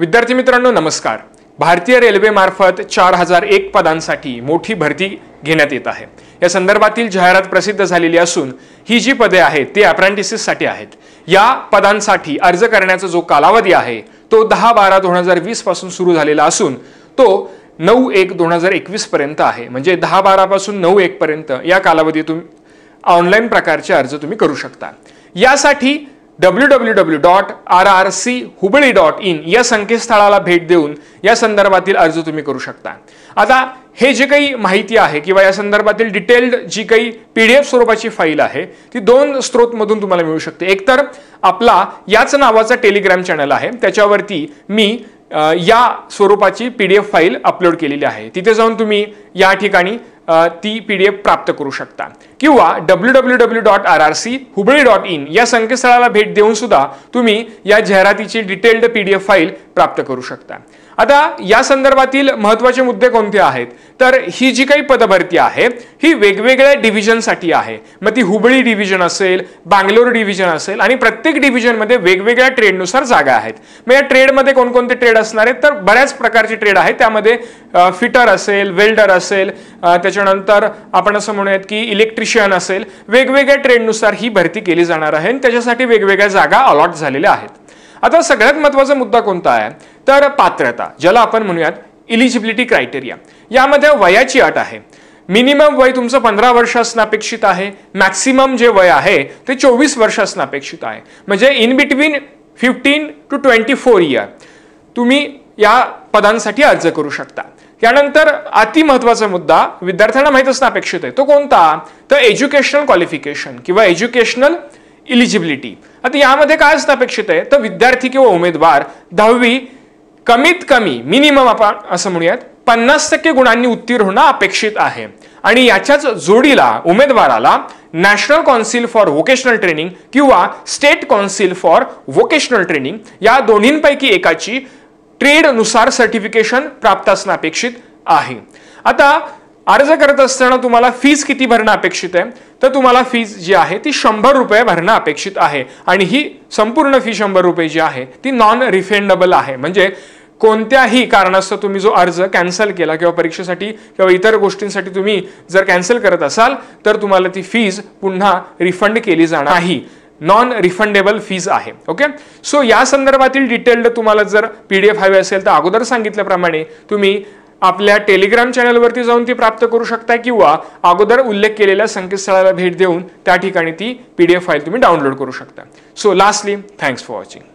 विद्यार्थी मित्रांनो नमस्कार भारतीय रेल्वेमार्फत चार हजार एक पदांसाठी मोठी भरती घेण्यात येत आहे या संदर्भातील जाहिरात प्रसिद्ध झालेली असून ही जी पदे आहेत ती साठी आहेत या पदांसाठी अर्ज करण्याचा जो कालावधी आहे तो दहा बारा दोन हजार वीस पासून सुरू झालेला असून तो नऊ एक दोन हजार एकवीस पर्यंत आहे म्हणजे दहा बारापासून नऊ एक पर्यंत या कालावधीतून ऑनलाईन प्रकारचे अर्ज तुम्ही करू शकता यासाठी W W W dot R R C Hubli dot in या संकेतस्थळाला भेट देऊन या संदर्भातील अर्ज तुम्ही करू शकता आता हे जे काही माहिती आहे किंवा या संदर्भातील डिटेल्ड जी काही पी डी एफ स्वरूपाची फाईल आहे ती दोन स्रोतमधून तुम्हाला मिळू शकते एकतर आपला याच नावाचा टेलिग्राम चॅनल आहे त्याच्यावरती मी या स्वरूपाची P D F file upload केलेली आहे तिथे जाऊन तुम्ही या ठिकाणी ती पी डी एफ प्राप्त करू शकता किंवा W W W dot R R C Hubli dot in या संकेतस्थळाला भेट देऊन सुद्धा तुम्ही या जाहिरातीची detailed P D F file प्राप्त करू शकता आता या संदर्भातील महत्त्वाचे मुद्दे कोणते आहेत तर ही जी काही पदभरती आहे ही वेगवेगळ्या डिव्हिजनसाठी आहे मग ती हुबळी डिव्हिजन असेल बांगलोर डिव्हिजन असेल आणि प्रत्येक डिव्हिजनमध्ये वेगवेगळ्या ट्रेडनुसार जागा आहेत मग या ट्रेडमध्ये कोणकोणते ट्रेड असणार आहेत तर बऱ्याच प्रकारचे ट्रेड आहेत त्यामध्ये फिटर असेल वेल्डर असेल त्याच्यानंतर आपण असं म्हणूयात की इलेक्ट्रिशियन असेल वेगवेगळ्या ट्रेंडनुसार ही भरती केली जाणार आहे आणि त्याच्यासाठी वेगवेगळ्या जागा अलॉट झालेल्या आहेत आता सगळ्यात महत्त्वाचा मुद्दा कोणता आहे तर पात्रता ज्याला आपण म्हणूयात इलिजिबिलिटी क्रायटेरिया यामध्ये वयाची अट आहे मिनिमम वय तुमचं पंधरा वर्ष असणं अपेक्षित आहे मॅक्सिमम जे वय आहे ते चोवीस वर्ष असणं अपेक्षित आहे म्हणजे in between fifteen to twenty four year तुम्ही या पदांसाठी अर्ज करू शकता त्यानंतर महत्वाचा मुद्दा विद्यार्थ्यांना माहीत असणं अपेक्षित आहे तो कोणता तर एज्युकेशनल क्वालिफिकेशन किंवा एज्युकेशनल इलिजिबिलिटी आता यामध्ये काय असणं अपेक्षित आहे तर विद्यार्थी किंवा उमेदवार दहावी कमीत कमी मिनिमम आपण असं म्हणूयात पन्नास टक्के गुणांनी उत्तीर्ण होणं अपेक्षित आहे आणि याच्याच जोडीला उमेदवाराला national council for vocational training किंवा state council for vocational training या दोन्हींपैकी एकाची ट्रेड नुसार सर्टिफिकेशन प्राप्त असणं अपेक्षित आहे आता अर्ज करत असताना तुम्हाला फीज किती भरणं अपेक्षित आहे तर तुम्हाला फीज जी आहे ती शंभर रुपये भरणं अपेक्षित आहे आणि ही संपूर्ण फी शंभर रुपये जी आहे ती नॉन रिफंडेबल आहे म्हणजे कोणत्याही कारणास्तव तुम्ही जो अर्ज कॅन्सल केला किंवा परीक्षेसाठी किंवा इतर गोष्टींसाठी तुम्ही जर कॅन्सल करत असाल तर तुम्हाला ती फीज पुन्हा रिफंड केली जाणार नाही नॉन रिफंडेबल फीज आहे ओके सो या संदर्भातील डिटेल्ड तुम्हाला जर पी डी एफ हवी असेल तर अगोदर सांगितल्याप्रमाणे तुम्ही आपल्या टेलिग्राम चॅनलवरती जाऊन ती प्राप्त करू शकता किंवा अगोदर उल्लेख केलेल्या संकेतस्थळाला भेट देऊन त्या ठिकाणी ती पी डी एफ फाईल तुम्ही डाउनलोड करू शकता so lastly thanks for watching